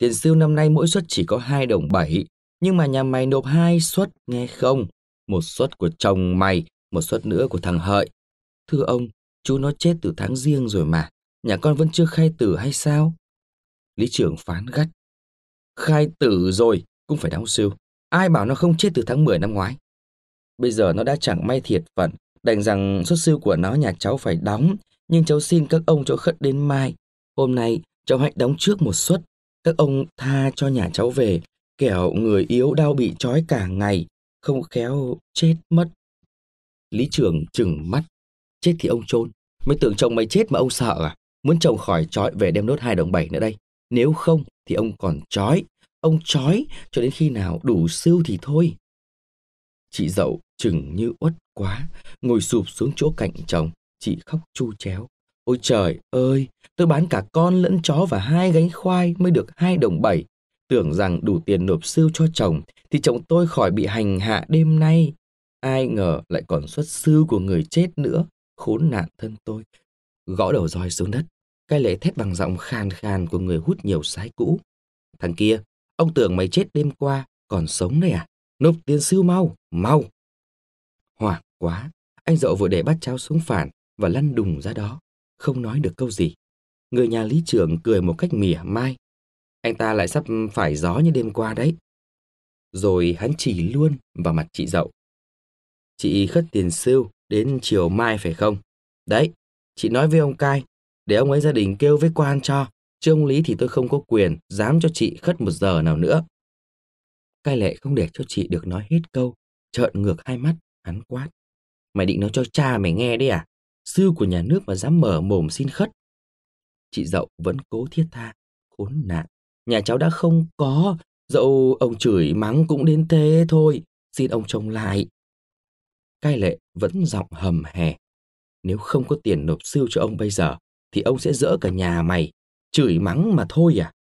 Tiền sưu năm nay mỗi suất chỉ có 2 đồng 7, nhưng mà nhà mày nộp hai suất nghe không? Một suất của chồng mày, một suất nữa của thằng Hợi. Thưa ông, chú nó chết từ tháng riêng rồi mà, nhà con vẫn chưa khai tử hay sao? Lý trưởng phán gắt. Khai tử rồi, cũng phải đóng siêu. Ai bảo nó không chết từ tháng 10 năm ngoái? Bây giờ nó đã chẳng may thiệt phận, đành rằng xuất siêu của nó nhà cháu phải đóng, nhưng cháu xin các ông cho khất đến mai. Hôm nay cháu hãy đóng trước một suất các ông tha cho nhà cháu về, kẻo người yếu đau bị trói cả ngày, không khéo chết mất. Lý trưởng chừng mắt, chết thì ông chôn mới tưởng chồng mày chết mà ông sợ à? Muốn chồng khỏi trói về đem nốt hai đồng bảy nữa đây. Nếu không thì ông còn trói, ông trói cho đến khi nào đủ sưu thì thôi. Chị dậu chừng như uất quá, ngồi sụp xuống chỗ cạnh chồng, chị khóc chu chéo. Ôi trời ơi, tôi bán cả con lẫn chó và hai gánh khoai mới được hai đồng bảy. Tưởng rằng đủ tiền nộp sưu cho chồng thì chồng tôi khỏi bị hành hạ đêm nay. Ai ngờ lại còn xuất sưu của người chết nữa. Khốn nạn thân tôi. Gõ đầu roi xuống đất. Cái lệ thét bằng giọng khàn khàn của người hút nhiều sái cũ. Thằng kia, ông tưởng mày chết đêm qua, còn sống đây à? Nộp tiền sưu mau, mau. Hoảng quá, anh dậu vội để bắt cháu xuống phản và lăn đùng ra đó không nói được câu gì. Người nhà lý trưởng cười một cách mỉa mai. Anh ta lại sắp phải gió như đêm qua đấy. Rồi hắn chỉ luôn vào mặt chị dậu. Chị khất tiền siêu đến chiều mai phải không? Đấy, chị nói với ông Cai, để ông ấy gia đình kêu với quan cho. Chứ ông Lý thì tôi không có quyền, dám cho chị khất một giờ nào nữa. Cai lệ không để cho chị được nói hết câu, trợn ngược hai mắt, hắn quát. Mày định nói cho cha mày nghe đấy à? sư của nhà nước mà dám mở mồm xin khất. Chị dậu vẫn cố thiết tha, khốn nạn. Nhà cháu đã không có, dậu ông chửi mắng cũng đến thế thôi, xin ông trông lại. Cai lệ vẫn giọng hầm hè. Nếu không có tiền nộp sưu cho ông bây giờ, thì ông sẽ dỡ cả nhà mày, chửi mắng mà thôi à.